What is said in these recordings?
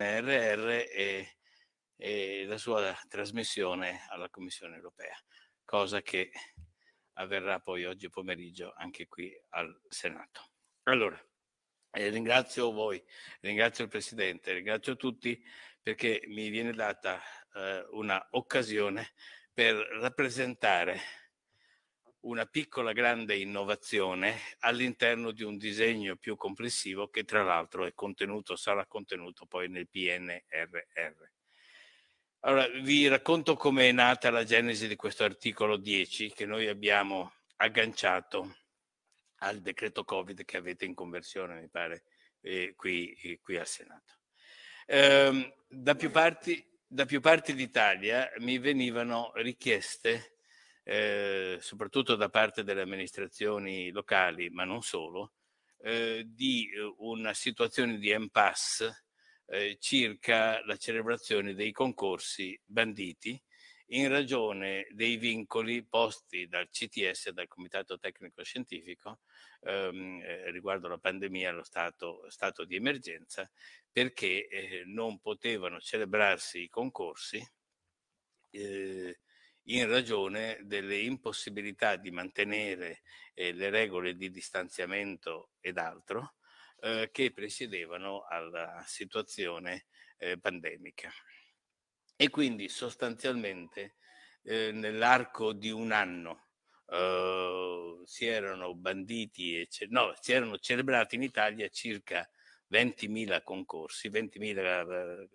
PNRR e, e la sua trasmissione alla Commissione europea, cosa che avverrà poi oggi pomeriggio anche qui al Senato. Allora, eh, ringrazio voi, ringrazio il Presidente, ringrazio tutti perché mi viene data eh, una occasione per rappresentare una piccola grande innovazione all'interno di un disegno più complessivo che tra l'altro è contenuto, sarà contenuto poi nel PNRR. Allora, vi racconto come è nata la genesi di questo articolo 10 che noi abbiamo agganciato al decreto Covid che avete in conversione, mi pare, eh, qui, eh, qui, al Senato. Eh, da più parti, da più parti d'Italia mi venivano richieste eh, soprattutto da parte delle amministrazioni locali, ma non solo, eh, di eh, una situazione di impasse eh, circa la celebrazione dei concorsi banditi in ragione dei vincoli posti dal CTS, dal Comitato Tecnico Scientifico, ehm, eh, riguardo alla pandemia, e allo stato, stato di emergenza, perché eh, non potevano celebrarsi i concorsi eh, in ragione delle impossibilità di mantenere eh, le regole di distanziamento ed altro eh, che presiedevano alla situazione eh, pandemica. E quindi sostanzialmente eh, nell'arco di un anno eh, si erano banditi, ce- no, si erano celebrati in Italia circa 20.000 concorsi, 20.000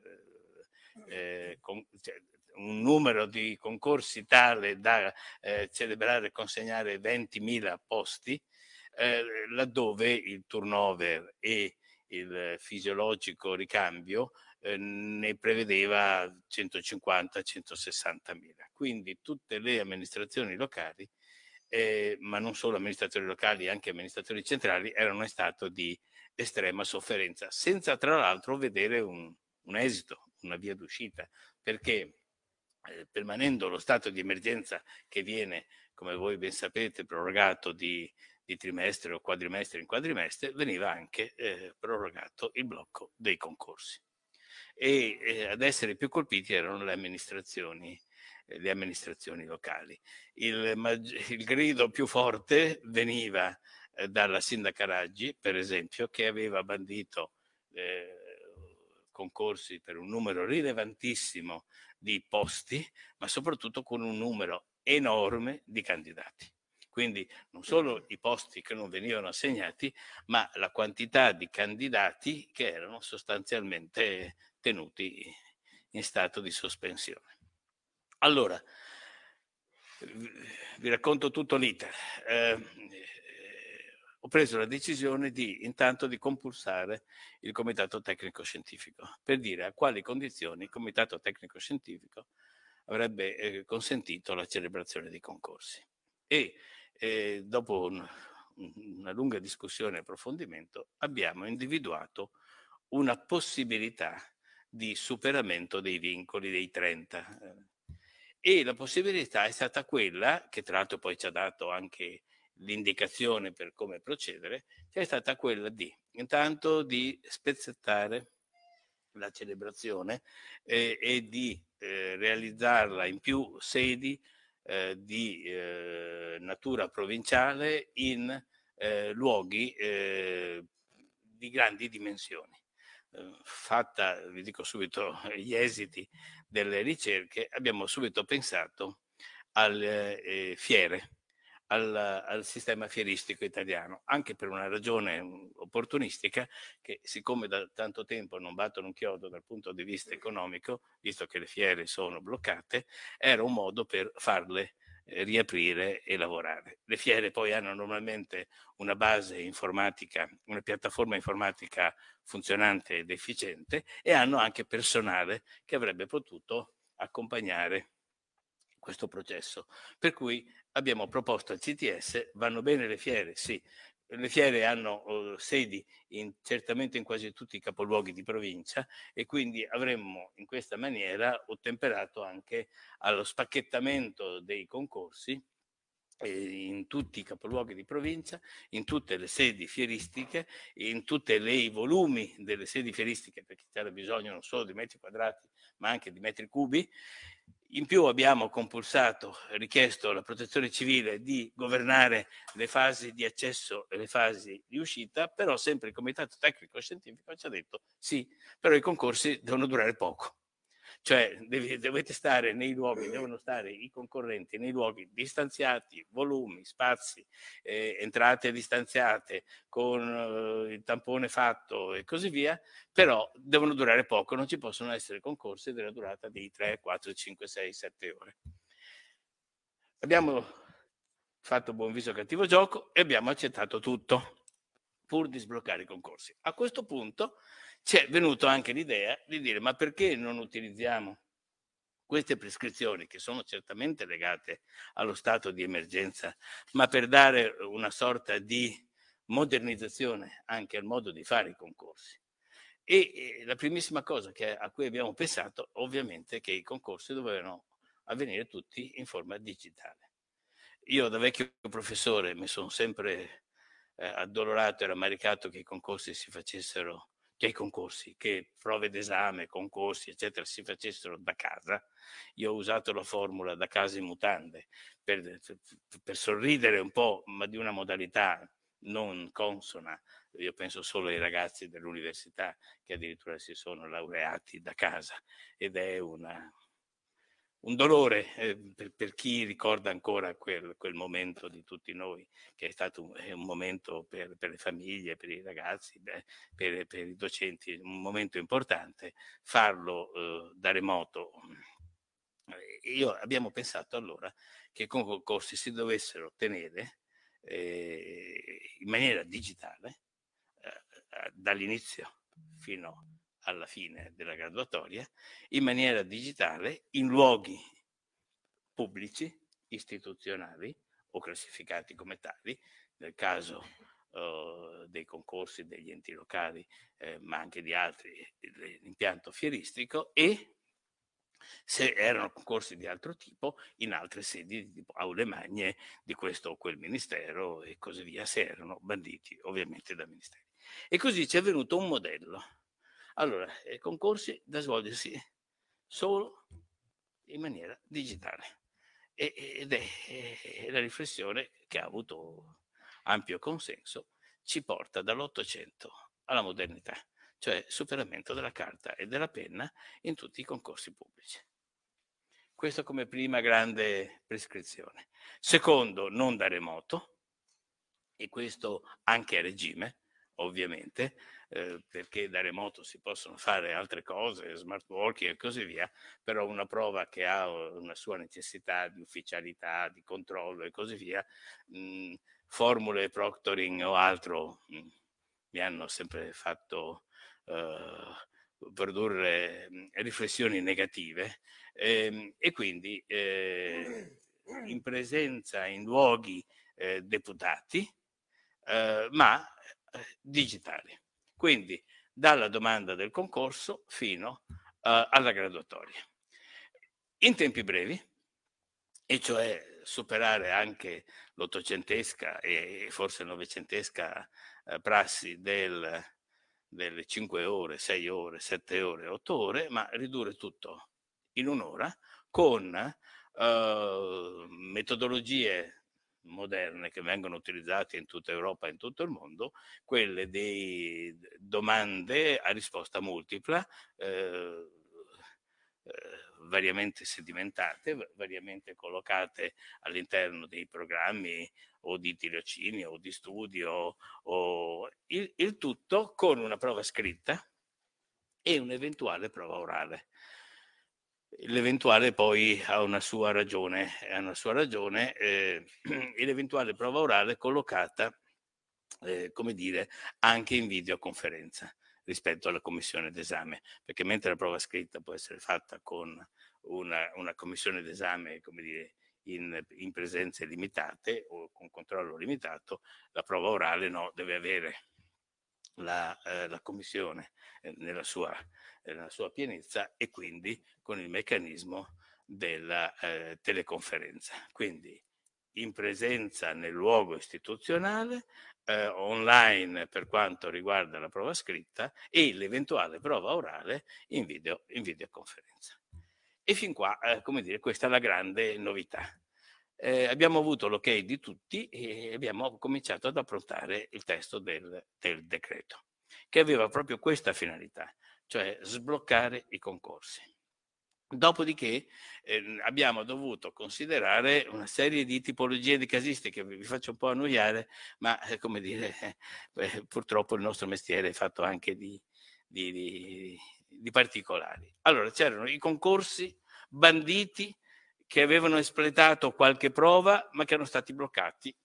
eh, con- cioè, un numero di concorsi tale da eh, celebrare e consegnare 20.000 posti, eh, laddove il turnover e il fisiologico ricambio eh, ne prevedeva 150-160 Quindi tutte le amministrazioni locali, eh, ma non solo amministrazioni locali, anche amministrazioni centrali, erano in stato di estrema sofferenza, senza tra l'altro vedere un, un esito, una via d'uscita, perché eh, permanendo lo stato di emergenza che viene, come voi ben sapete, prorogato di, di trimestre o quadrimestre in quadrimestre, veniva anche eh, prorogato il blocco dei concorsi. E eh, ad essere più colpiti erano le amministrazioni, eh, le amministrazioni locali. Il, il, grido più forte veniva eh, dalla sindaca Raggi, per esempio, che aveva bandito eh, concorsi per un numero rilevantissimo di posti, ma soprattutto con un numero enorme di candidati. Quindi non solo certo. i posti che non venivano assegnati, ma la quantità di candidati che erano sostanzialmente tenuti in stato di sospensione. Allora, vi racconto tutto l'iter. Eh, ho preso la decisione di intanto di compulsare il comitato tecnico scientifico per dire a quali condizioni il comitato tecnico scientifico avrebbe eh, consentito la celebrazione dei concorsi. E eh, dopo un, una lunga discussione e approfondimento abbiamo individuato una possibilità di superamento dei vincoli dei 30. Eh. E la possibilità è stata quella, che tra l'altro poi ci ha dato anche l'indicazione per come procedere è stata quella di intanto di spezzettare la celebrazione eh, e di eh, realizzarla in più sedi eh, di eh, natura provinciale in eh, luoghi eh, di grandi dimensioni. fatta, vi dico subito, gli esiti delle ricerche, abbiamo subito pensato alle fiere al, al, sistema fieristico italiano, anche per una ragione mm, opportunistica che siccome da tanto tempo non battono un chiodo dal punto di vista economico, visto che le fiere sono bloccate, era un modo per farle eh, riaprire e lavorare. Le fiere poi hanno normalmente una base informatica, una piattaforma informatica funzionante ed efficiente e hanno anche personale che avrebbe potuto accompagnare questo processo. Per cui abbiamo proposto al CTS, vanno bene le fiere, sì, le fiere hanno eh, sedi in, certamente in quasi tutti i capoluoghi di provincia e quindi avremmo in questa maniera ottemperato anche allo spacchettamento dei concorsi eh, in tutti i capoluoghi di provincia, in tutte le sedi fieristiche, in tutti i volumi delle sedi fieristiche, perché c'era bisogno non solo di metri quadrati, ma anche di metri cubi, in più abbiamo compulsato, richiesto alla protezione civile di governare le fasi di accesso e le fasi di uscita, però sempre il Comitato Tecnico Scientifico ci ha detto sì, però i concorsi devono durare poco cioè deve, dovete stare nei luoghi, devono stare i concorrenti nei luoghi distanziati, volumi, spazi, eh, entrate distanziate con eh, il tampone fatto e così via, però devono durare poco, non ci possono essere concorsi della durata di 3, 4, 5, 6, 7 ore. Abbiamo fatto buon viso cattivo gioco e abbiamo accettato tutto pur di sbloccare i concorsi. A questo punto ci è venuto anche l'idea di dire ma perché non utilizziamo queste prescrizioni che sono certamente legate allo stato di emergenza, ma per dare una sorta di modernizzazione anche al modo di fare i concorsi. E la primissima cosa che, a cui abbiamo pensato, ovviamente, è che i concorsi dovevano avvenire tutti in forma digitale. Io da vecchio professore mi sono sempre eh, addolorato e rammaricato che i concorsi si facessero che i concorsi, che prove d'esame, concorsi, eccetera, si facessero da casa. Io ho usato la formula da casa in mutande per, eh, per sorridere un po', ma di una modalità non consona. Io penso solo ai ragazzi dell'università che addirittura si sono laureati da casa ed è una, un dolore eh, per, per, chi ricorda ancora quel, quel, momento di tutti noi, che è stato un, è un momento per, per, le famiglie, per i ragazzi, beh, per, per, i docenti, un momento importante, farlo eh, da remoto. Eh, io abbiamo pensato allora che i concorsi si dovessero tenere eh, in maniera digitale eh, dall'inizio fino a alla fine della graduatoria in maniera digitale in luoghi pubblici, istituzionali o classificati come tali, nel caso eh, dei concorsi degli enti locali, eh, ma anche di altri, l'impianto fieristico e se erano concorsi di altro tipo, in altre sedi, tipo aule magne di questo o quel ministero e così via, se erano banditi ovviamente da ministeri. E così ci è venuto un modello allora, eh, concorsi da svolgersi solo in maniera digitale. ed è eh, la riflessione che ha avuto ampio consenso, ci porta dall'Ottocento alla modernità, cioè superamento della carta e della penna in tutti i concorsi pubblici. Questo come prima grande prescrizione. Secondo, non da remoto, e questo anche a regime, ovviamente, eh, perché da remoto si possono fare altre cose, smart working e così via, però una prova che ha uh, una sua necessità di ufficialità, di controllo e così via, mh, mm, formule, proctoring o altro mh, mm, mi hanno sempre fatto eh, produrre mh, mm, riflessioni negative e, ehm, e quindi eh, in presenza in luoghi eh, deputati, eh, ma digitale. Quindi dalla domanda del concorso fino uh, alla graduatoria. In tempi brevi, e cioè superare anche l'ottocentesca e forse novecentesca uh, prassi del, delle 5 ore, 6 ore, 7 ore, 8 ore, ma ridurre tutto in un'ora con uh, metodologie moderne che vengono utilizzate in tutta Europa e in tutto il mondo, quelle di domande a risposta multipla, eh, eh, variamente sedimentate, variamente collocate all'interno dei programmi o di tirocinio o di studio, o il, il tutto con una prova scritta e un'eventuale prova orale l'eventuale poi ha una sua ragione, ha una sua ragione eh, e l'eventuale prova orale collocata, eh, come dire, anche in videoconferenza rispetto alla commissione d'esame, perché mentre la prova scritta può essere fatta con una, una commissione d'esame, come dire, in, in presenze limitate o con controllo limitato, la prova orale no, deve avere la, eh, la Commissione eh, nella, sua, eh, nella, sua, pienezza e quindi con il meccanismo della eh, teleconferenza. Quindi in presenza nel luogo istituzionale, eh, online per quanto riguarda la prova scritta e l'eventuale prova orale in, video, in videoconferenza. E fin qua, eh, come dire, questa è la grande novità eh, abbiamo avuto l'ok di tutti e abbiamo cominciato ad approntare il testo del, del decreto, che aveva proprio questa finalità, cioè sbloccare i concorsi. Dopodiché eh, abbiamo dovuto considerare una serie di tipologie di casistiche, vi faccio un po' annoiare, ma eh, come dire, eh, purtroppo il nostro mestiere è fatto anche di, di, di, di particolari. Allora c'erano i concorsi banditi che avevano espletato qualche prova ma che erano stati bloccati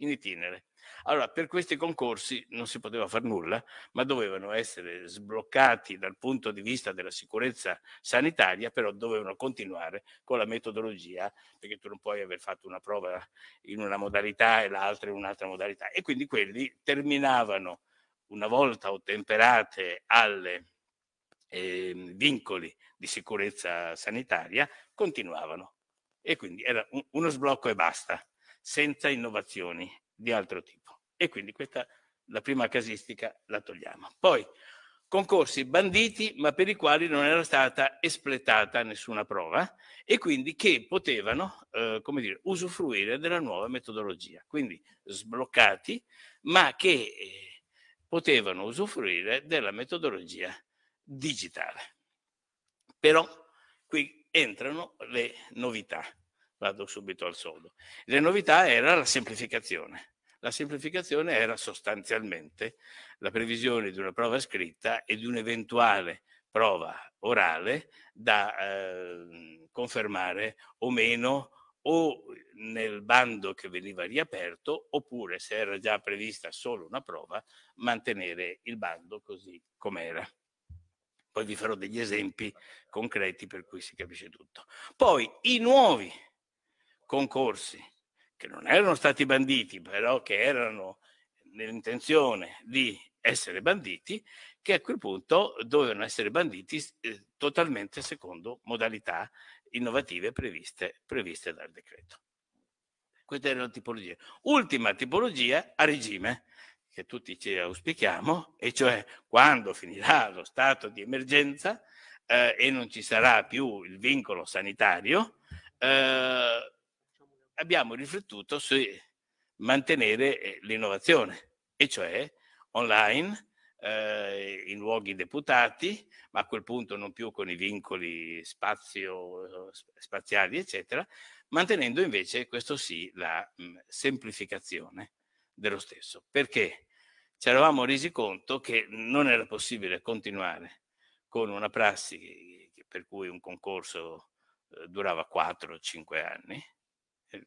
in itinere. Allora, per questi concorsi non si poteva fare nulla, ma dovevano essere sbloccati dal punto di vista della sicurezza sanitaria, però dovevano continuare con la metodologia, perché tu non puoi aver fatto una prova in una modalità e l'altra in un'altra modalità. E quindi quelli terminavano, una volta ottemperate alle eh, vincoli di sicurezza sanitaria continuavano. E quindi era un, uno sblocco e basta, senza innovazioni di altro tipo. E quindi questa, la prima casistica, la togliamo. Poi, concorsi banditi ma per i quali non era stata espletata nessuna prova e quindi che potevano eh, come dire, usufruire della nuova metodologia, quindi sbloccati ma che eh, potevano usufruire della metodologia digitale. Però qui entrano le novità. Vado subito al sodo. Le novità era la semplificazione. La semplificazione era sostanzialmente la previsione di una prova scritta e di un'eventuale prova orale da eh, confermare o meno o nel bando che veniva riaperto oppure se era già prevista solo una prova mantenere il bando così com'era poi vi farò degli esempi concreti per cui si capisce tutto. Poi i nuovi concorsi, che non erano stati banditi, però che erano nell'intenzione di essere banditi, che a quel punto dovevano essere banditi eh, totalmente secondo modalità innovative previste, previste dal decreto. Questa era la tipologia. Ultima tipologia a regime, che tutti ci auspichiamo, e cioè quando finirà lo stato di emergenza eh, e non ci sarà più il vincolo sanitario, eh, abbiamo riflettuto su mantenere eh, l'innovazione, e cioè online, eh, in luoghi deputati, ma a quel punto non più con i vincoli spazio, spaziali, eccetera, mantenendo invece, questo sì, la mh, semplificazione dello stesso. Perché? ci eravamo resi conto che non era possibile continuare con una prassi per cui un concorso eh, durava 4-5 anni eh,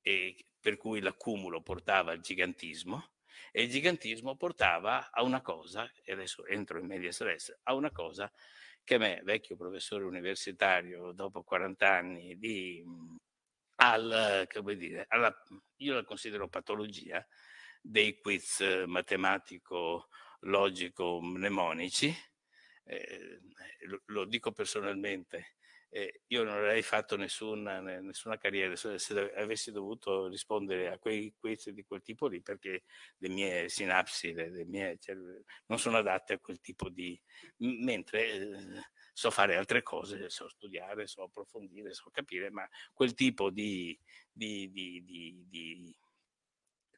e per cui l'accumulo portava al gigantismo e il gigantismo portava a una cosa, e adesso entro in media stress, a una cosa che a me, vecchio professore universitario, dopo 40 anni di mm, al, che dire, alla, io la considero patologia, dei quiz matematico-logico-mnemonici. Eh, eh lo, dico personalmente, eh, io non avrei fatto nessuna, nessuna carriera se, avessi dovuto rispondere a quei quiz di quel tipo lì perché le mie sinapsi le, le mie, cioè, non sono adatte a quel tipo di... mentre eh, so fare altre cose, so studiare, so approfondire, so capire, ma quel tipo di, di, di, di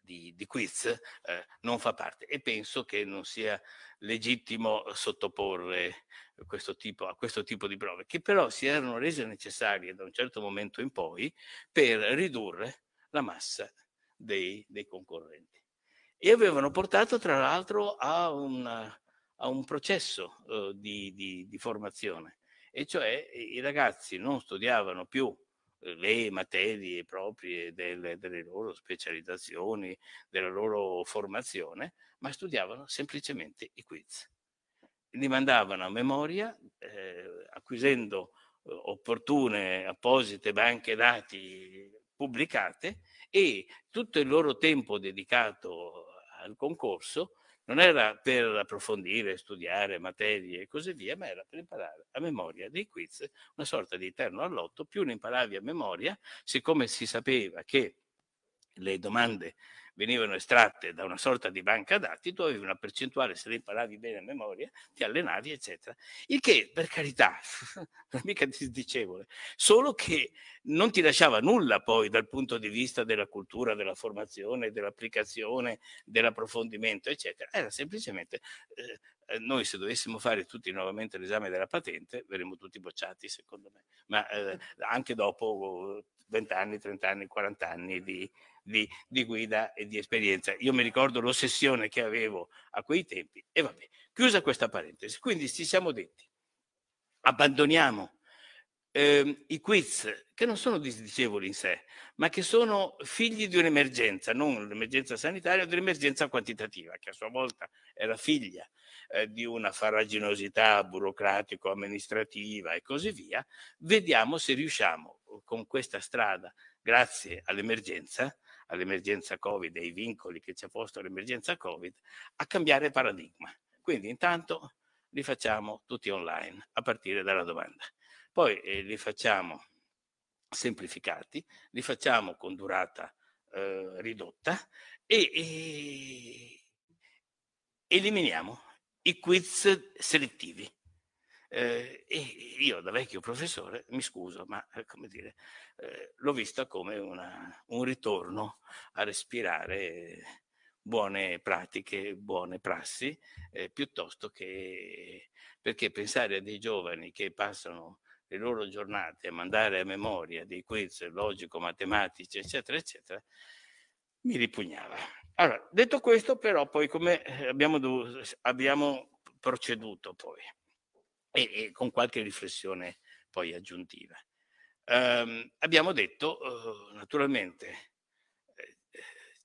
di, di quiz eh, non fa parte e penso che non sia legittimo sottoporre questo tipo, a questo tipo di prove, che però si erano rese necessarie da un certo momento in poi per ridurre la massa dei, dei concorrenti. E avevano portato tra l'altro a, una, a un processo eh, di, di, di formazione, e cioè i ragazzi non studiavano più eh, le materie proprie delle, delle loro specializzazioni, della loro formazione, ma studiavano semplicemente i quiz. Li mandavano a memoria, eh, acquisendo eh, opportune apposite banche dati pubblicate e tutto il loro tempo dedicato al concorso non era per approfondire, studiare materie e così via, ma era per imparare a memoria dei quiz, una sorta di eterno allotto, più ne imparavi a memoria, siccome si sapeva che le domande venivano estratte da una sorta di banca dati, tu avevi una percentuale, se le imparavi bene a memoria, ti allenavi, eccetera. Il che, per carità, non è mica disdicevole, solo che non ti lasciava nulla poi dal punto di vista della cultura, della formazione, dell'applicazione, dell'approfondimento, eccetera. Era semplicemente eh, eh noi se dovessimo fare tutti nuovamente l'esame della patente verremmo tutti bocciati secondo me, ma eh, anche dopo 20 anni, 30 anni, 40 anni di, di, di guida e di esperienza. Io mi ricordo l'ossessione che avevo a quei tempi e vabbè, chiusa questa parentesi. Quindi ci siamo detti, abbandoniamo eh, i quiz che non sono disdicevoli in sé, ma che sono figli di un'emergenza, non l'emergenza sanitaria, ma dell'emergenza quantitativa, che a sua volta era figlia eh, di una farraginosità burocratico-amministrativa e così via. Vediamo se riusciamo con questa strada, grazie all'emergenza, all'emergenza Covid e ai vincoli che ci ha posto l'emergenza Covid, a cambiare paradigma. Quindi intanto li facciamo tutti online a partire dalla domanda. Poi eh, li facciamo semplificati, li facciamo con durata eh, ridotta e, e eliminiamo i quiz selettivi eh, e io da vecchio professore, mi scuso, ma eh, come dire, eh, l'ho vista come una, un ritorno a respirare buone pratiche, buone prassi, eh, piuttosto che perché pensare a dei giovani che passano le loro giornate a mandare a memoria dei quiz logico-matematici, eccetera, eccetera, mi ripugnava. Allora, detto questo, però, poi come eh, abbiamo, abbiamo proceduto poi? e, e con qualche riflessione poi aggiuntiva. Eh, abbiamo detto, eh, naturalmente, eh,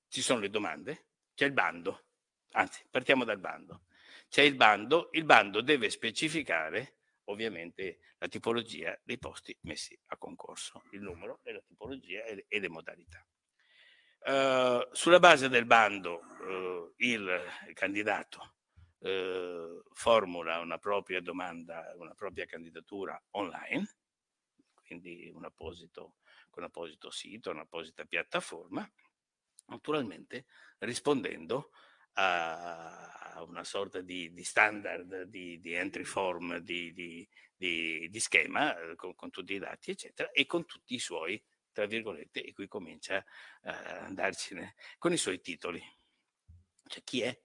ci sono le domande, c'è il bando, anzi, partiamo dal bando. C'è il bando, il bando deve specificare ovviamente la tipologia dei posti messi a concorso, il numero e la tipologia e le, e le modalità. Uh, sulla base del bando uh, il candidato eh, formula una propria domanda, una propria candidatura online, quindi un apposito, un apposito sito, un'apposita piattaforma, naturalmente rispondendo a una sorta di, di standard di, di, entry form, di, di schema uhm, con, con, tutti i dati, eccetera, e con tutti i suoi, tra virgolette, e qui comincia uhm, a andarcene, con i suoi titoli. Cioè chi è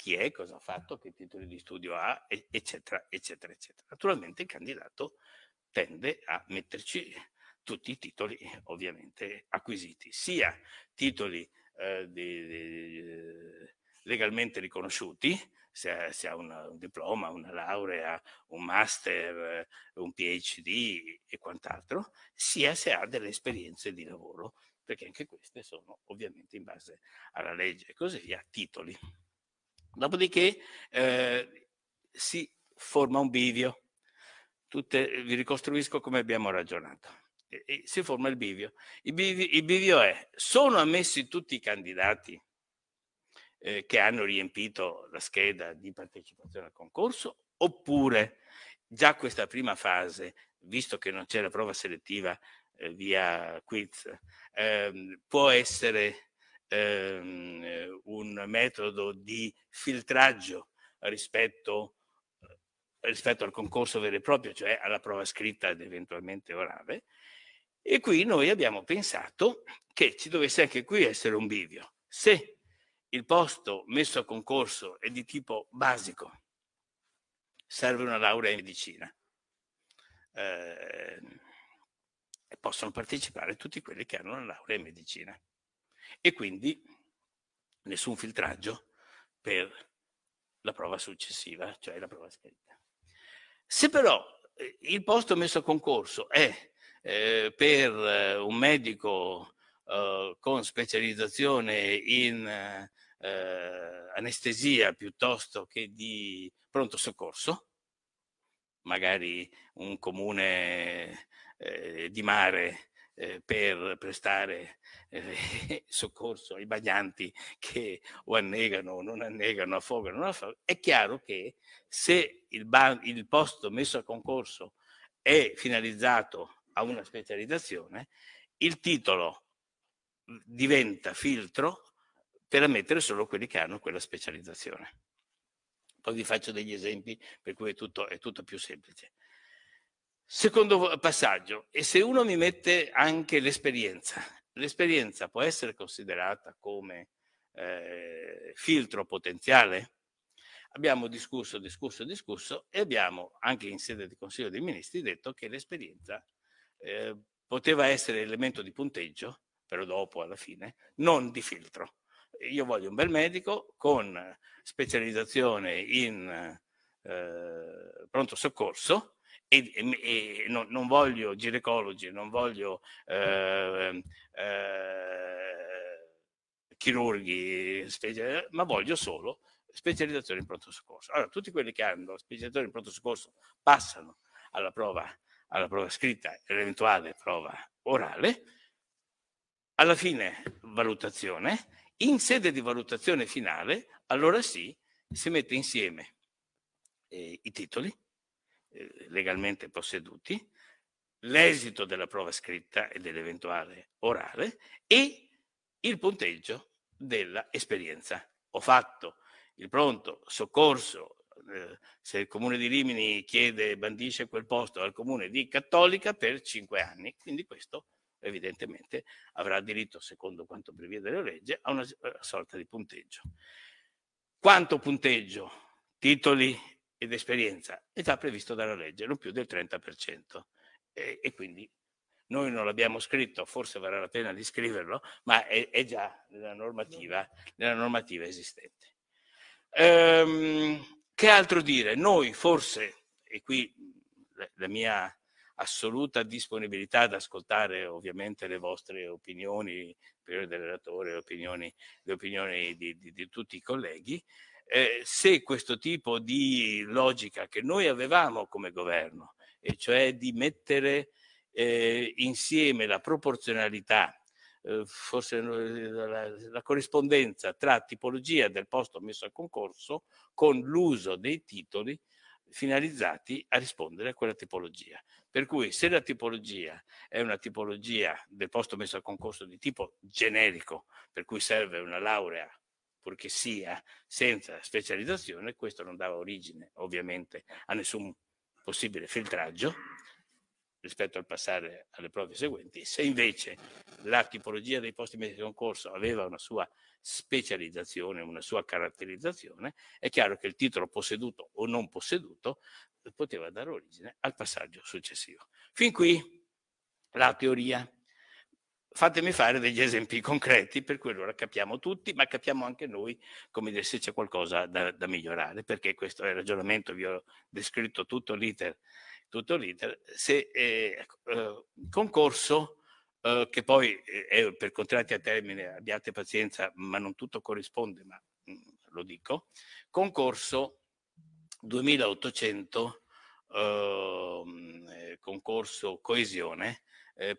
chi è, cosa ha fatto, che titoli di studio ha, eccetera, eccetera, eccetera. Naturalmente il candidato tende a metterci tutti i titoli ovviamente acquisiti, sia titoli eh, di, di, legalmente riconosciuti, se, se ha una, un diploma, una laurea, un master, eh, un PhD e quant'altro, sia se ha delle esperienze di lavoro, perché anche queste sono ovviamente in base alla legge e così via, titoli. Dopodiché eh, si forma un bivio. Tutte, vi ricostruisco come abbiamo ragionato. E, e si forma il bivio. il bivio. Il bivio è, sono ammessi tutti i candidati eh, che hanno riempito la scheda di partecipazione al concorso oppure già questa prima fase, visto che non c'è la prova selettiva eh, via quiz, ehm, può essere ehm, eh, un metodo di filtraggio rispetto, eh, rispetto, al concorso vero e proprio, cioè alla prova scritta ed eventualmente orale. E qui noi abbiamo pensato che ci dovesse anche qui essere un bivio. Se il posto messo a concorso è di tipo basico, serve una laurea in medicina. Eh, possono partecipare tutti quelli che hanno una laurea in medicina e quindi nessun filtraggio per la prova successiva, cioè la prova scritta. Se però eh, il posto messo a concorso è eh, per eh, un medico eh, con specializzazione in eh, anestesia piuttosto che di pronto soccorso, magari un comune eh, di mare eh, per prestare eh, soccorso ai bagnanti che o annegano o non annegano, affogano, non affogano. È chiaro che se il, ban- il posto messo a concorso è finalizzato a una specializzazione, il titolo mhmm, diventa filtro per ammettere solo quelli che hanno quella specializzazione. Poi vi faccio degli esempi per cui è tutto, è tutto più semplice. Secondo passaggio, e se uno mi mette anche l'esperienza, l'esperienza può essere considerata come eh, filtro potenziale? Abbiamo discusso, discusso, discusso e abbiamo anche in sede di Consiglio dei Ministri detto che l'esperienza eh, poteva essere elemento di punteggio, però dopo alla fine, non di filtro. Io voglio un bel medico con specializzazione in eh, pronto soccorso, e, e, e non, non, voglio ginecologi, non voglio eh, eh, chirurghi, ma voglio solo specializzazione in pronto soccorso. Allora, tutti quelli che hanno specializzazione in pronto soccorso passano alla prova, alla prova scritta e all'eventuale prova orale, alla fine valutazione, in sede di valutazione finale, allora sì, si mette insieme eh, i titoli, eh, legalmente posseduti, l'esito della prova scritta e dell'eventuale orale e il punteggio dell'esperienza. Ho fatto il pronto soccorso, eh, se il comune di Rimini chiede, bandisce quel posto al comune di Cattolica per cinque anni, quindi questo evidentemente avrà diritto, secondo quanto prevede la legge, a una sorta di punteggio. Quanto punteggio? Titoli ed esperienza, età previsto dalla legge, non più del 30%. E, e quindi noi non l'abbiamo scritto, forse varrà la pena di scriverlo, ma è, è già nella normativa, nella normativa esistente. Ehm, che altro dire? Noi forse, e qui la, la mia assoluta disponibilità ad ascoltare ovviamente le vostre opinioni, opinioni del relatore, opinioni, le opinioni di, di, di tutti i colleghi, eh, se questo tipo di logica che noi avevamo come governo, e cioè di mettere eh, insieme la proporzionalità, eh, forse eh, la, la, corrispondenza tra tipologia del posto messo a concorso con l'uso dei titoli finalizzati a rispondere a quella tipologia. Per cui se la tipologia è una tipologia del posto messo a concorso di tipo generico, per cui serve una laurea purché sia senza specializzazione, questo non dava origine ovviamente a nessun possibile filtraggio rispetto al passare alle prove seguenti. Se invece la tipologia dei posti messi in concorso aveva una sua specializzazione, una sua caratterizzazione, è chiaro che il titolo posseduto o non posseduto poteva dare origine al passaggio successivo. Fin qui la teoria fatemi fare degli esempi concreti per cui allora capiamo tutti, ma capiamo anche noi come dire, se c'è qualcosa da, da migliorare, perché questo è il ragionamento, vi ho descritto tutto l'iter, tutto l'iter. Se eh, ecco, eh, concorso, eh, che poi eh, eh, per contratti a termine abbiate pazienza, ma non tutto corrisponde, ma mh, mm, lo dico, concorso 2800, ehm, eh, concorso coesione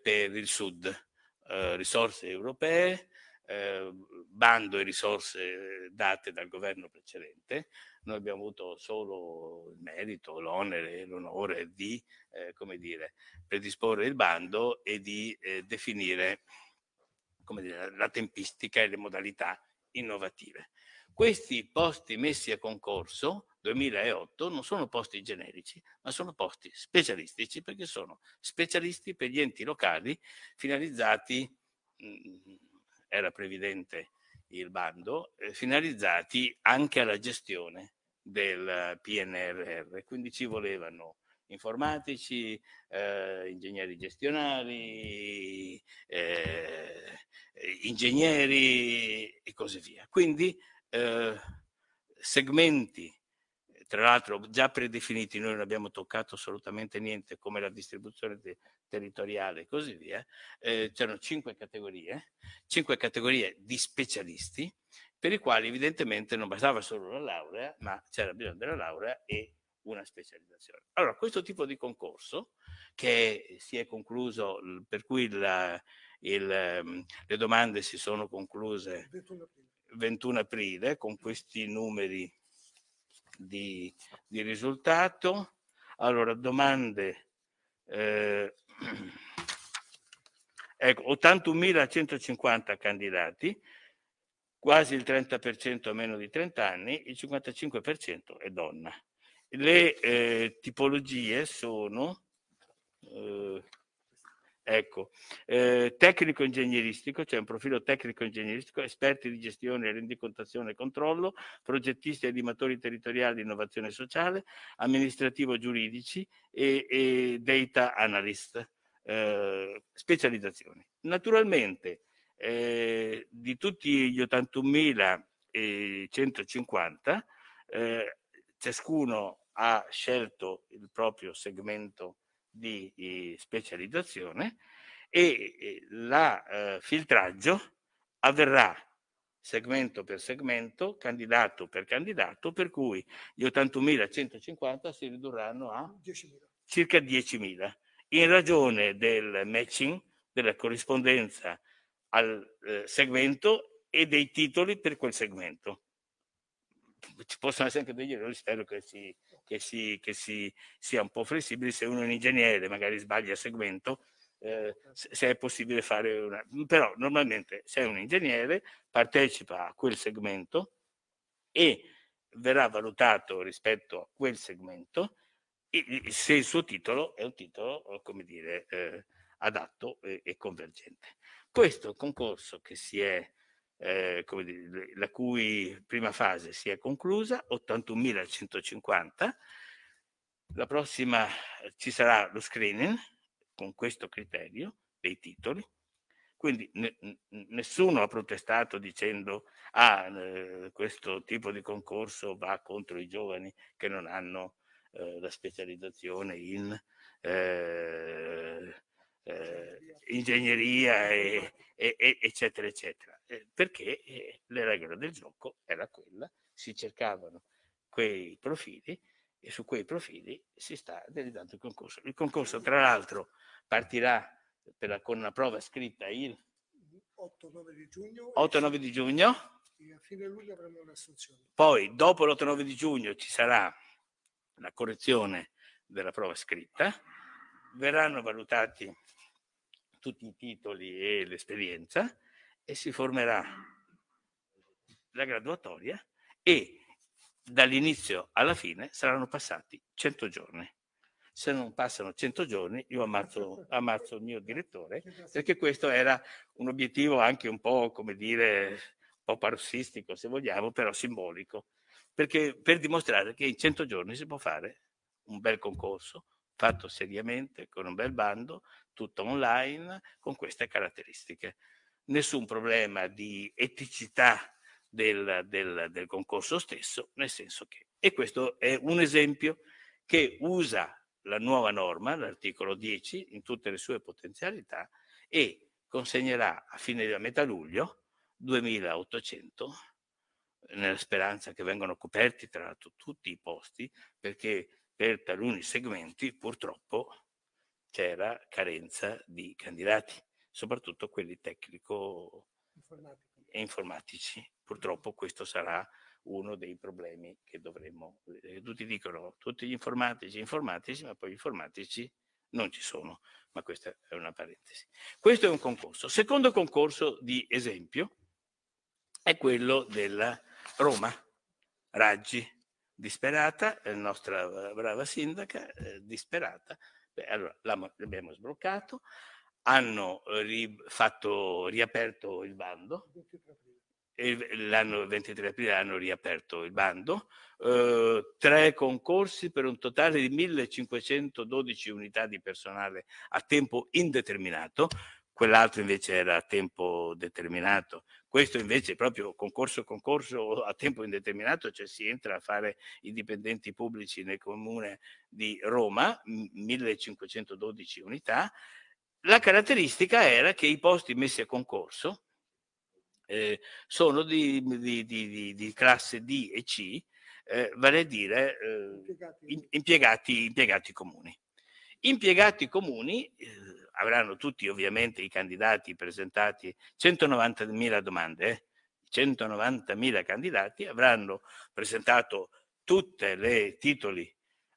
per il sud eh, risorse europee, eh, bando e risorse eh, date dal governo precedente. Noi abbiamo avuto solo il merito, l'onere e l'onore di eh, come dire, predisporre il bando e di eh, definire come dire, la tempistica e le modalità innovative. Questi posti messi a concorso 2008 non sono posti generici, ma sono posti specialistici perché sono specialisti per gli enti locali finalizzati, mh, mm, era previdente il bando, eh, finalizzati anche alla gestione del PNRR. Quindi ci volevano informatici, eh, ingegneri gestionali, eh, ingegneri e così via. Quindi eh, segmenti, tra l'altro già predefiniti, noi non abbiamo toccato assolutamente niente, come la distribuzione te- territoriale e così via, eh, c'erano cinque categorie, cinque categorie di specialisti, per i quali evidentemente non bastava solo la laurea, ma c'era bisogno della laurea e una specializzazione. Allora, questo tipo di concorso, che si è concluso, per cui la, il, ehm, le domande si sono concluse 21 aprile con questi numeri di, di risultato. Allora, domande. Eh, ecco, 81.150 candidati, quasi il 30% ha meno di 30 anni, il 55% è donna. Le eh, tipologie sono... Eh, Ecco, eh, tecnico ingegneristico, cioè un profilo tecnico ingegneristico, esperti di gestione, rendicontazione e controllo, progettisti e animatori territoriali di innovazione sociale, amministrativo giuridici e, e data analyst, eh, specializzazioni. Naturalmente eh, di tutti gli 81.150, eh, ciascuno ha scelto il proprio segmento di eh, specializzazione e eh, eh, filtraggio avverrà segmento per segmento, candidato per candidato, per cui gli 81.150 si ridurranno a 10 circa 10.000 in ragione del matching, della corrispondenza al eh, segmento e dei titoli per quel segmento ci possono essere anche degli errori, spero che, si, che, si, che si, sia un po' flessibile, se uno è un ingegnere magari sbaglia segmento, eh, se è possibile fare una... però normalmente se è un ingegnere partecipa a quel segmento e verrà valutato rispetto a quel segmento se il suo titolo è un titolo, eh, come dire, eh, adatto e, e convergente. Questo concorso che si è eh, dire, la cui prima fase si è conclusa, 81.150. La prossima eh, ci sarà lo screening con questo criterio dei titoli. Quindi ne, nessuno ha protestato dicendo ah, eh, questo tipo di concorso va contro i giovani che non hanno eh, la specializzazione in eh, eh, ingegneria, e, e, e, eccetera, eccetera. Eh, perché eh, le regole del gioco era quella, si cercavano quei profili e su quei profili si sta realizzando il concorso. Il concorso, tra l'altro, partirà la, con una prova scritta il 8-9 di giugno. 8-9 di giugno. a fine luglio avremo le Poi, dopo l'8-9 di giugno, ci sarà la correzione della prova scritta verranno valutati tutti i titoli e l'esperienza e si formerà la graduatoria e dall'inizio alla fine saranno passati 100 giorni. Se non passano 100 giorni, io ammazzo, ammazzo il mio direttore, perché questo era un obiettivo anche un po', come dire, un po' parossistico, se vogliamo, però simbolico, perché per dimostrare che in 100 giorni si può fare un bel concorso, fatto seriamente, con un bel bando, tutto online, con queste caratteristiche. Nessun problema di eticità del, del, del concorso stesso, nel senso che... E questo è un esempio che usa la nuova norma, l'articolo 10, in tutte le sue potenzialità e consegnerà a fine della metà luglio 2800 nella speranza che vengano coperti tra l'altro tutti i posti perché per taluni segmenti purtroppo c'era carenza di candidati, soprattutto quelli tecnico e informatici. Purtroppo questo sarà uno dei problemi che dovremmo... Tutti dicono, tutti gli informatici, informatici, ma poi gli informatici non ci sono, ma questa è una parentesi. Questo è un concorso. Secondo concorso di esempio è quello della Roma, Raggi, disperata, la nostra brava sindaca, eh, disperata. Beh, allora, l'abbiamo sbloccato, hanno ri- fatto, riaperto il bando, l'anno 23 aprile hanno riaperto il bando, eh, tre concorsi per un totale di 1512 unità di personale a tempo indeterminato, quell'altro invece era a tempo determinato, questo invece proprio concorso concorso a tempo indeterminato, cioè si entra a fare i dipendenti pubblici nel comune di Roma, 1512 unità. La caratteristica era che i posti messi a concorso eh, sono di, di, di, di, classe D e C, eh, vale a dire eh, impiegati, impiegati comuni. Impiegati comuni eh, avranno tutti ovviamente i candidati presentati 190.000 domande, eh? 190.000 candidati avranno presentato tutte le titoli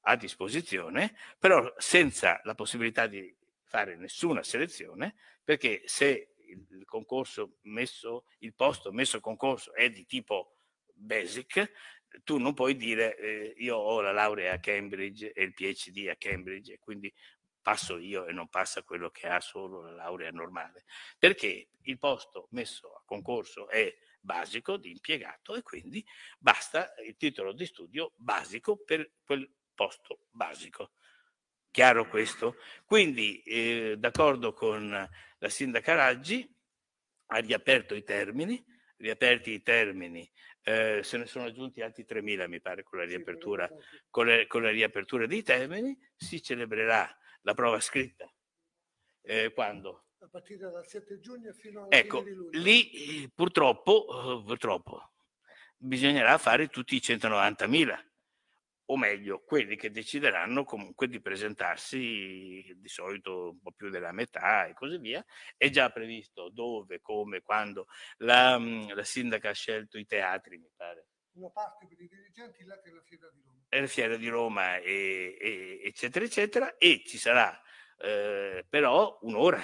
a disposizione, però senza la possibilità di fare nessuna selezione, perché se il concorso messo, il posto messo a concorso è di tipo basic, tu non puoi dire eh, io ho la laurea a Cambridge e il PhD a Cambridge, e quindi passo io e non passa quello che ha solo la laurea normale, perché il posto messo a concorso è basico di impiegato e quindi basta eh, il titolo di studio basico per quel posto basico. Chiaro questo? Quindi eh, d'accordo con la sindaca Raggi ha riaperto i termini, riaperti i termini eh, se ne sono aggiunti altri 3.000 mi pare con la riapertura, con le, con la riapertura dei termini, si celebrerà la prova scritta. Eh, quando? A partire dal 7 giugno fino alla ecco, fine di Lì eh, purtroppo, eh, purtroppo bisognerà fare tutti i 190.000 o meglio quelli che decideranno comunque di presentarsi di solito un po' più della metà e così via. È già previsto dove, come, quando. La, mhmm, la sindaca ha scelto i teatri, mi pare. Una parte per i dirigenti, l'altra è la Fiera di Roma. È eh, la Fiera di Roma, e, e, eccetera, eccetera. E ci sarà eh, però un'ora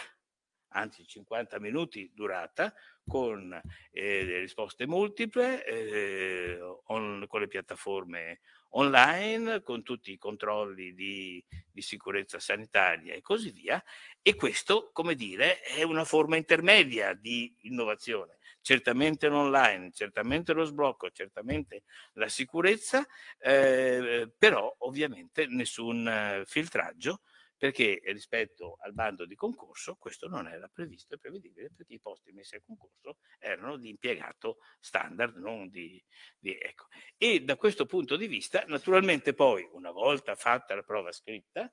anzi 50 minuti durata, con eh, risposte multiple, eh, on, con le piattaforme online con tutti i controlli di, di, sicurezza sanitaria e così via. E questo, come dire, è una forma intermedia di innovazione. Certamente l'online, certamente lo sblocco, certamente la sicurezza, eh, però ovviamente nessun filtraggio perché eh, rispetto al bando di concorso questo non era previsto e prevedibile perché i posti messi a concorso erano di impiegato standard, non di... di ecco. E da questo punto di vista, naturalmente poi, una volta fatta la prova scritta,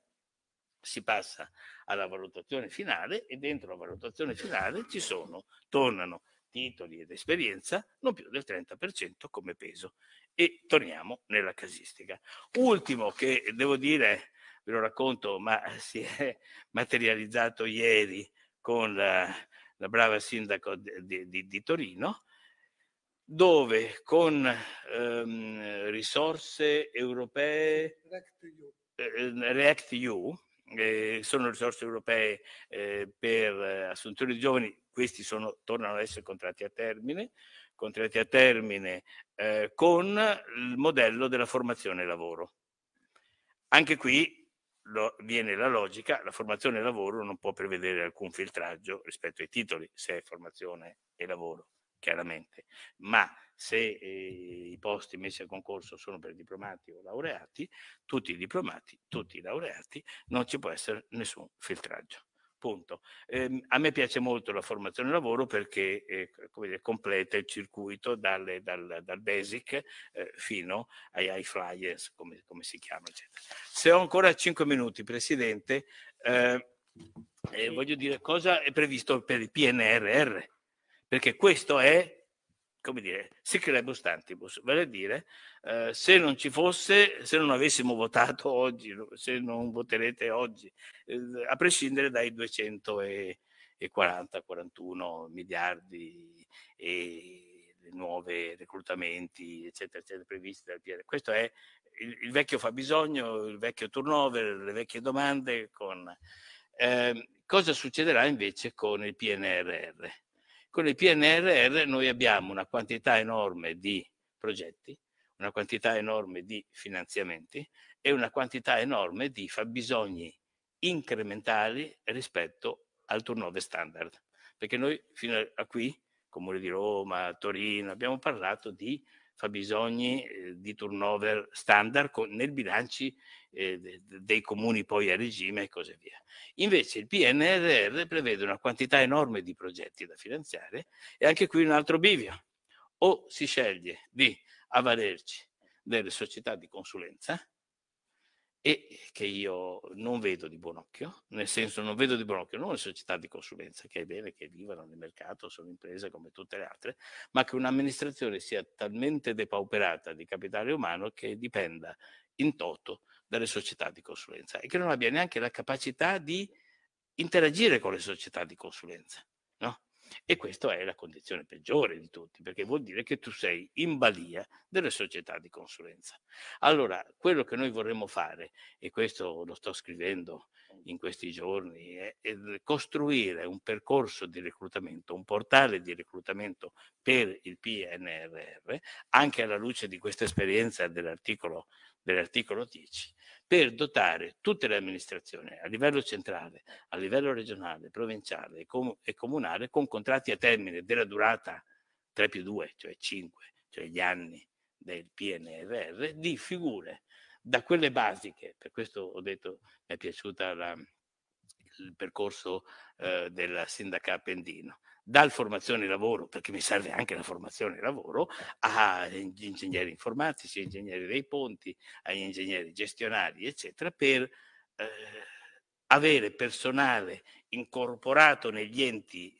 si passa alla valutazione finale e dentro la valutazione finale ci sono, tornano titoli ed esperienza, non più del 30% come peso. E torniamo nella casistica. Ultimo che devo dire ve lo racconto, ma si è materializzato ieri con la, la brava sindaco di, di, di, Torino, dove con ehm, risorse europee, ehm, React EU, eh, sono risorse europee eh, per eh, assunzione di giovani, questi sono, tornano ad essere contratti a termine, contratti a termine eh, con il modello della formazione lavoro. Anche qui lo, viene la logica, la formazione e lavoro non può prevedere alcun filtraggio rispetto ai titoli, se è formazione e lavoro, chiaramente. Ma se eh, i posti messi a concorso sono per diplomati o laureati, tutti i diplomati, tutti i laureati, non ci può essere nessun filtraggio. Punto. Eh, a me piace molto la formazione lavoro perché eh, dire, completa il circuito dalle, dal, dal, basic eh, fino ai high flyers, come, come si chiama. Eccetera. Se ho ancora 5 minuti, Presidente, eh, eh, voglio dire cosa è previsto per il PNRR, perché questo è come dire, si sicrebus tantibus, vale a dire, eh, se non ci fosse, se non avessimo votato oggi, se non voterete oggi, eh, a prescindere dai 240-41 miliardi e le nuove reclutamenti, eccetera, eccetera, previsti dal PNR. Questo è il, il, vecchio fabbisogno, il vecchio turnover, le vecchie domande. Con, eh, cosa succederà invece con il PNRR? Con il PNRR noi abbiamo una quantità enorme di progetti, una quantità enorme di finanziamenti e una quantità enorme di fabbisogni incrementali rispetto al turnover standard. Perché noi fino a qui, Comune di Roma, Torino, abbiamo parlato di fabbisogni eh, di turnover standard con, nel bilanci eh, de, dei comuni poi a regime e così via. Invece il PNRR prevede una quantità enorme di progetti da finanziare e anche qui un altro bivio. O si sceglie di avvalerci delle società di consulenza e che io non vedo di buon occhio, nel senso non vedo di buon occhio non le società di consulenza, che è bene che vivano nel mercato, sono imprese come tutte le altre, ma che un'amministrazione sia talmente depauperata di capitale umano che dipenda in toto dalle società di consulenza e che non abbia neanche la capacità di interagire con le società di consulenza. No? E questa è la condizione peggiore di tutti, perché vuol dire che tu sei in balia delle società di consulenza. Allora, quello che noi vorremmo fare, e questo lo sto scrivendo in questi giorni, è, è costruire un percorso di reclutamento, un portale di reclutamento per il PNRR, anche alla luce di questa esperienza dell'articolo, dell'articolo 10 per dotare tutte le amministrazioni a livello centrale, a livello regionale, provinciale e, com e comunale con contratti a termine della durata 3 più 2, cioè 5, cioè gli anni del PNRR, di figure da quelle basiche, per questo ho detto mi è piaciuto la, il percorso eh, della sindaca Pendino, dal formazione lavoro, perché mi serve anche la formazione lavoro, agli ingegneri informatici, agli ingegneri dei ponti, agli ingegneri gestionali, eccetera, per eh, avere personale incorporato negli enti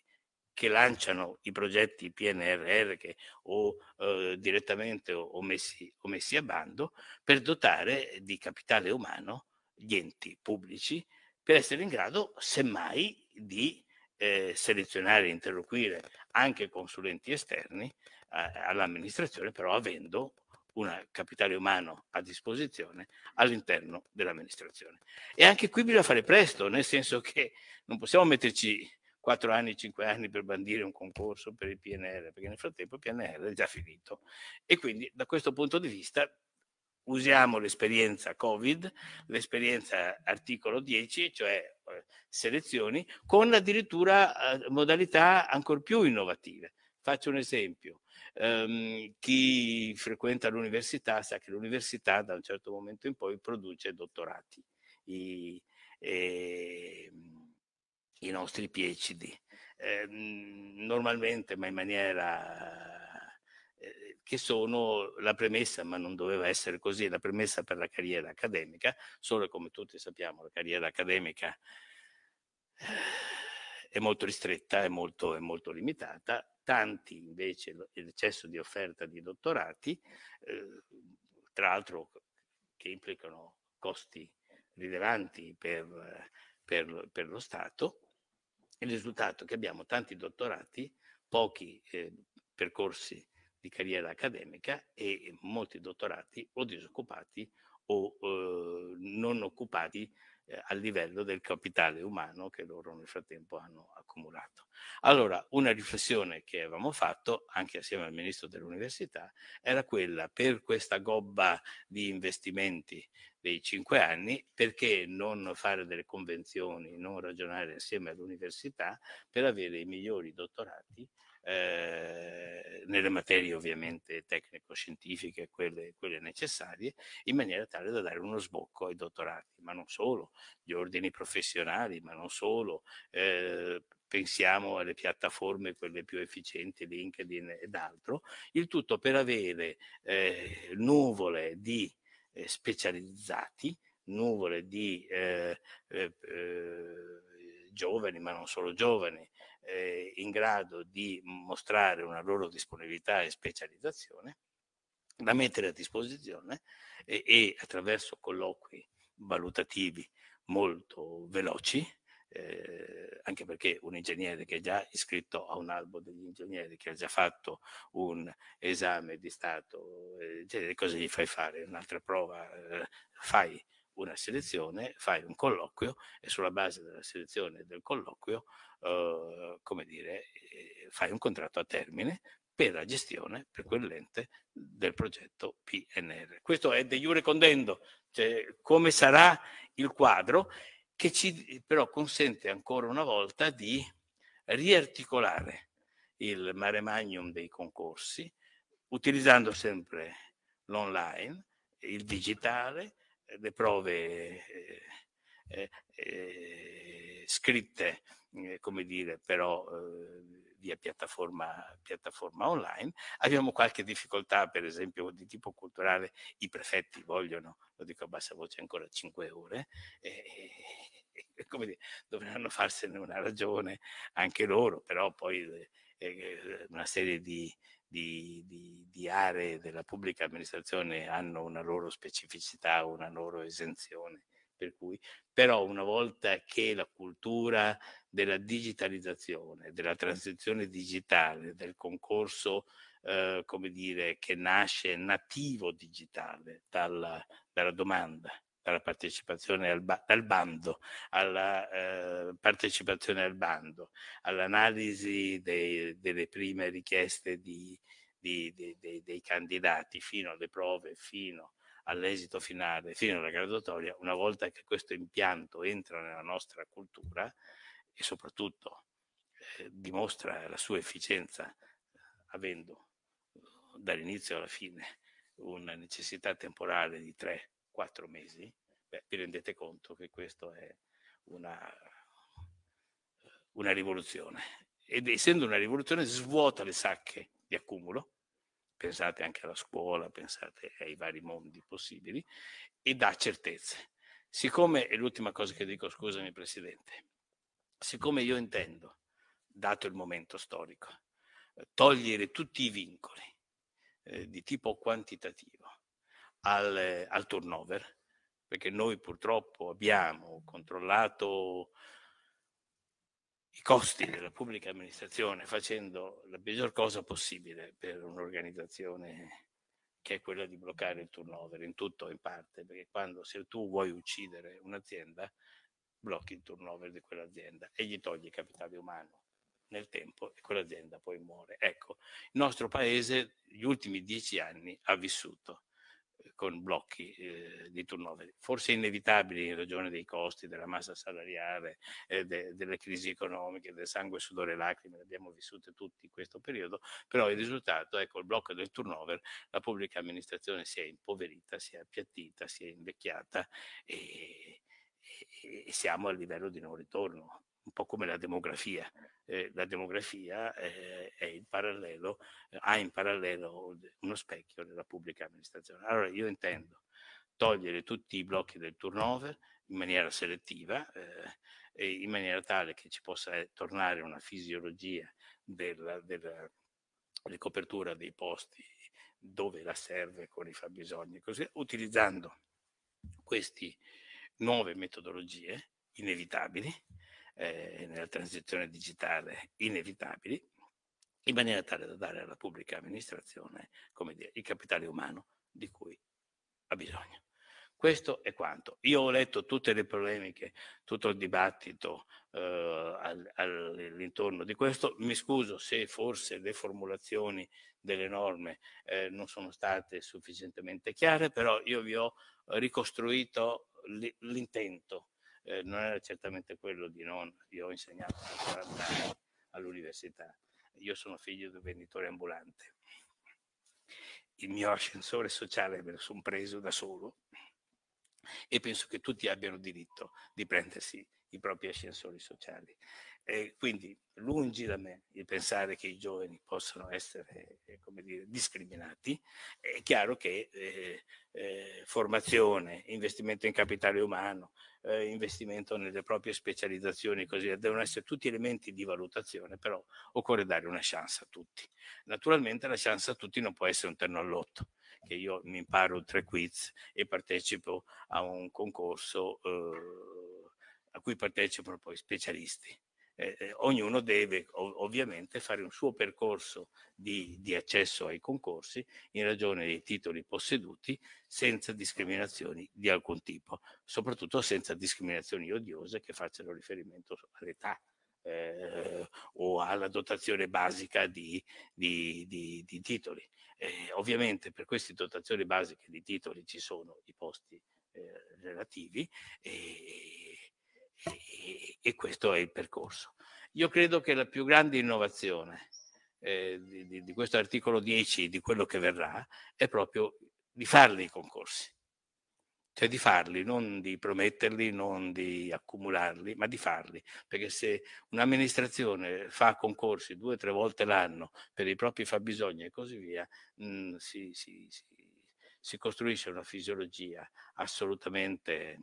che lanciano i progetti PNRR che, o eh, direttamente o, messi, o messi a bando, per dotare di capitale umano gli enti pubblici per essere in grado, semmai, di eh, selezionare e interloquire anche consulenti esterni eh, all'amministrazione, però avendo un capitale umano a disposizione all'interno dell'amministrazione. E anche qui bisogna fare presto, nel senso che non possiamo metterci quattro anni, cinque anni per bandire un concorso per il PNR, perché nel frattempo il PNR è già finito. E quindi da questo punto di vista usiamo l'esperienza Covid, l'esperienza articolo 10, cioè eh, selezioni con addirittura eh, modalità ancora più innovative. Faccio un esempio. Um, chi frequenta l'università sa che l'università da un certo momento in poi produce dottorati, i, e, ehm, i nostri PhD. Eh, normalmente, ma in maniera che sono la premessa, ma non doveva essere così, la premessa per la carriera accademica, solo come tutti sappiamo la carriera accademica eh, è molto ristretta, è molto, è molto limitata, tanti invece l'eccesso di offerta di dottorati, eh, tra l'altro che implicano costi rilevanti per, per, per lo Stato, il risultato è che abbiamo tanti dottorati, pochi eh, percorsi di carriera accademica e molti dottorati o disoccupati o eh, non occupati eh, a livello del capitale umano che loro nel frattempo hanno accumulato. Allora, una riflessione che avevamo fatto anche assieme al ministro dell'università era quella per questa gobba di investimenti dei cinque anni, perché non fare delle convenzioni, non ragionare assieme all'università per avere i migliori dottorati eh, nelle materie ovviamente tecnico-scientifiche, quelle, quelle, necessarie, in maniera tale da dare uno sbocco ai dottorati, ma non solo, gli ordini professionali, ma non solo. Eh, pensiamo alle piattaforme, quelle più efficienti, LinkedIn ed altro, il tutto per avere eh, nuvole di eh, specializzati, nuvole di eh, giovani, ma non solo giovani, eh, in grado di mostrare una loro disponibilità e specializzazione, da mettere a disposizione e, e attraverso colloqui valutativi molto veloci, eh, anche perché un ingegnere che è già iscritto a un albo degli ingegneri, che ha già fatto un esame di stato, eh, cosa gli fai fare? Un'altra prova? Eh, fai una selezione, fai un colloquio e sulla base della selezione e del colloquio, eh, come dire, eh, fai un contratto a termine per la gestione, per quell'ente, del progetto PNR. Questo è de jure condendo, cioè come sarà il quadro che ci però consente ancora una volta di riarticolare il mare magnum dei concorsi, utilizzando sempre l'online, il digitale, eh, le prove eh, eh, scritte, come dire, però via piattaforma, piattaforma, online. Abbiamo qualche difficoltà, per esempio, di tipo culturale. I prefetti vogliono, lo dico a bassa voce, ancora 5 ore. E, come dire, dovranno farsene una ragione anche loro, però poi eh, una serie di di, di, di, aree della pubblica amministrazione hanno una loro specificità, una loro esenzione. Per cui, però una volta che la cultura della digitalizzazione, della transizione digitale, del concorso, eh, come dire, che nasce nativo digitale dalla, dalla domanda, dalla partecipazione al, ba- al bando, alla eh, partecipazione al bando, all'analisi dei, delle prime richieste di, di, di, dei, dei candidati fino alle prove, fino all'esito finale, fino alla graduatoria, una volta che questo impianto entra nella nostra cultura e soprattutto eh, dimostra la sua efficienza avendo dall'inizio alla fine una necessità temporale di tre quattro mesi, beh, vi rendete conto che questa è una, una rivoluzione. Ed essendo una rivoluzione svuota le sacche di accumulo, pensate anche alla scuola, pensate ai vari mondi possibili, e dà certezze. Siccome, è l'ultima cosa che dico, scusami Presidente, siccome io intendo, dato il momento storico, togliere tutti i vincoli eh, di tipo quantitativo al, eh, al turnover, perché noi purtroppo abbiamo controllato i costi della pubblica amministrazione facendo la peggior cosa possibile per un'organizzazione che è quella di bloccare il turnover in tutto o in parte, perché quando se tu vuoi uccidere un'azienda, blocchi il turnover di quell'azienda e gli togli capitale umano nel tempo e quell'azienda poi muore. Ecco, il nostro paese gli ultimi dieci anni ha vissuto con blocchi eh, di turnover, forse inevitabili in ragione dei costi, della massa salariale, eh, de, delle crisi economiche, del sangue, sudore e lacrime, le abbiamo vissute tutti in questo periodo, però il risultato è col ecco, blocco del turnover la pubblica amministrazione si è impoverita, si è appiattita, si è invecchiata e, e, e siamo a livello di non ritorno un po' come la demografia. Eh, la demografia eh, in parallelo, ha in parallelo uno specchio della pubblica amministrazione. Allora io intendo togliere tutti i blocchi del turnover in maniera selettiva, eh, in maniera tale che ci possa eh, tornare una fisiologia della, della ricopertura dei posti dove la serve con i fabbisogni, così, utilizzando queste nuove metodologie inevitabili eh, nella transizione digitale inevitabili, in maniera tale da dare alla pubblica amministrazione dire, il capitale umano di cui ha bisogno. Questo è quanto. Io ho letto tutte le polemiche, tutto il dibattito eh, all'intorno di questo. Mi scuso se forse le formulazioni delle norme eh, non sono state sufficientemente chiare, però io vi ho ricostruito l'intento eh, non era certamente quello di non, io ho insegnato per 40 anni all'università, io sono figlio di un venditore ambulante, il mio ascensore sociale me lo sono preso da solo e penso che tutti abbiano diritto di prendersi i propri ascensori sociali. E quindi lungi da me il pensare che i giovani possano essere eh, dire, discriminati, è chiaro che eh, eh, formazione, investimento in capitale umano, eh, investimento nelle proprie specializzazioni, così devono essere tutti elementi di valutazione, però occorre dare una chance a tutti. Naturalmente la chance a tutti non può essere un terno all'otto, che io mi imparo tre quiz e partecipo a un concorso eh, a cui partecipano poi specialisti eh, ognuno deve ov ovviamente fare un suo percorso di, di, accesso ai concorsi in ragione dei titoli posseduti senza discriminazioni di alcun tipo, soprattutto senza discriminazioni odiose che facciano riferimento all'età. Eh, o alla dotazione basica di, di, di titoli. Eh, ovviamente per queste dotazioni basiche di titoli ci sono i posti eh, relativi e, e, questo è il percorso. Io credo che la più grande innovazione eh, di, di, questo articolo 10, di quello che verrà, è proprio di farli i concorsi. Cioè di farli, non di prometterli, non di accumularli, ma di farli. Perché se un'amministrazione fa concorsi due o tre volte l'anno per i propri fabbisogni e così via, mh, mm, si, si, si, si costruisce una fisiologia assolutamente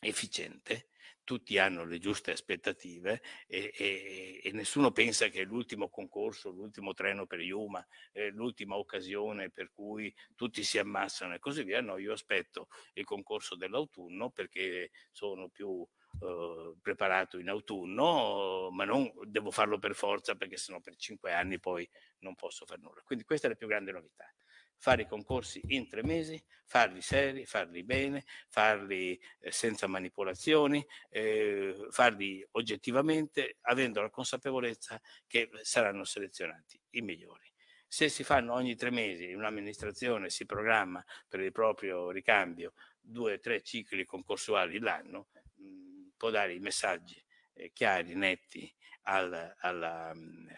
efficiente tutti hanno le giuste aspettative e, e, e, nessuno pensa che l'ultimo concorso, l'ultimo treno per Yuma, eh, l'ultima occasione per cui tutti si ammassano e così via. No, io aspetto il concorso dell'autunno perché sono più eh, preparato in autunno, ma non devo farlo per forza perché sennò per cinque anni poi non posso fare nulla. Quindi questa è la più grande novità fare i concorsi in tre mesi, farli seri, farli bene, farli eh, senza manipolazioni, eh, farli oggettivamente, avendo la consapevolezza che saranno selezionati i migliori. Se si fanno ogni tre mesi in un'amministrazione, si programma per il proprio ricambio due o tre cicli concorsuali l'anno, mm, può dare i messaggi eh, chiari, netti al, alla, mm,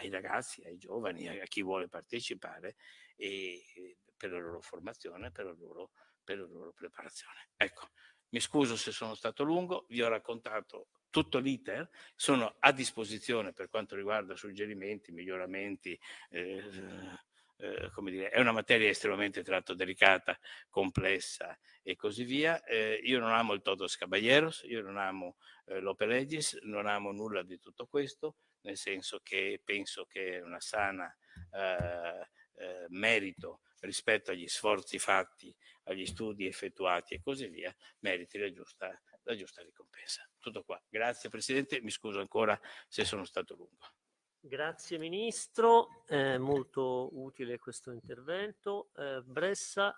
ai ragazzi, ai giovani, a chi vuole partecipare e per la loro formazione, per la loro, per la loro preparazione. Ecco, mi scuso se sono stato lungo, vi ho raccontato tutto l'iter, sono a disposizione per quanto riguarda suggerimenti, miglioramenti, eh, eh, come dire, è una materia estremamente tratto delicata, complessa e così via. Eh, io non amo il todos caballeros, io non amo eh, l'ope legis, non amo nulla di tutto questo, nel senso che penso che una sana eh, eh, merito rispetto agli sforzi fatti, agli studi effettuati e così via, meriti la giusta, la giusta ricompensa. Tutto qua. Grazie Presidente, mi scuso ancora se sono stato lungo. Grazie Ministro, eh, molto utile questo intervento. Eh, Bressa,